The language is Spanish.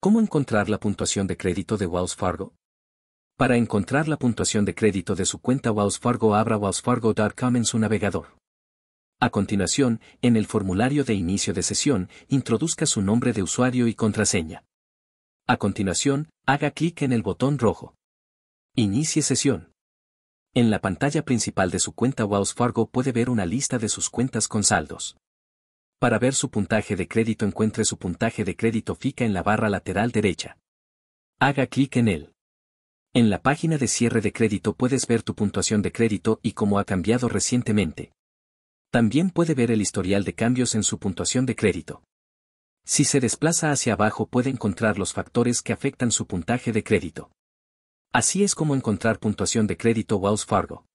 ¿Cómo encontrar la puntuación de crédito de Wells Fargo? Para encontrar la puntuación de crédito de su cuenta Wells Fargo abra wellsfargo.com en su navegador. A continuación, en el formulario de inicio de sesión, introduzca su nombre de usuario y contraseña. A continuación, haga clic en el botón rojo. Inicie sesión. En la pantalla principal de su cuenta Wells Fargo puede ver una lista de sus cuentas con saldos. Para ver su puntaje de crédito encuentre su puntaje de crédito FICA en la barra lateral derecha. Haga clic en él. En la página de cierre de crédito puedes ver tu puntuación de crédito y cómo ha cambiado recientemente. También puede ver el historial de cambios en su puntuación de crédito. Si se desplaza hacia abajo puede encontrar los factores que afectan su puntaje de crédito. Así es como encontrar puntuación de crédito Wells Fargo.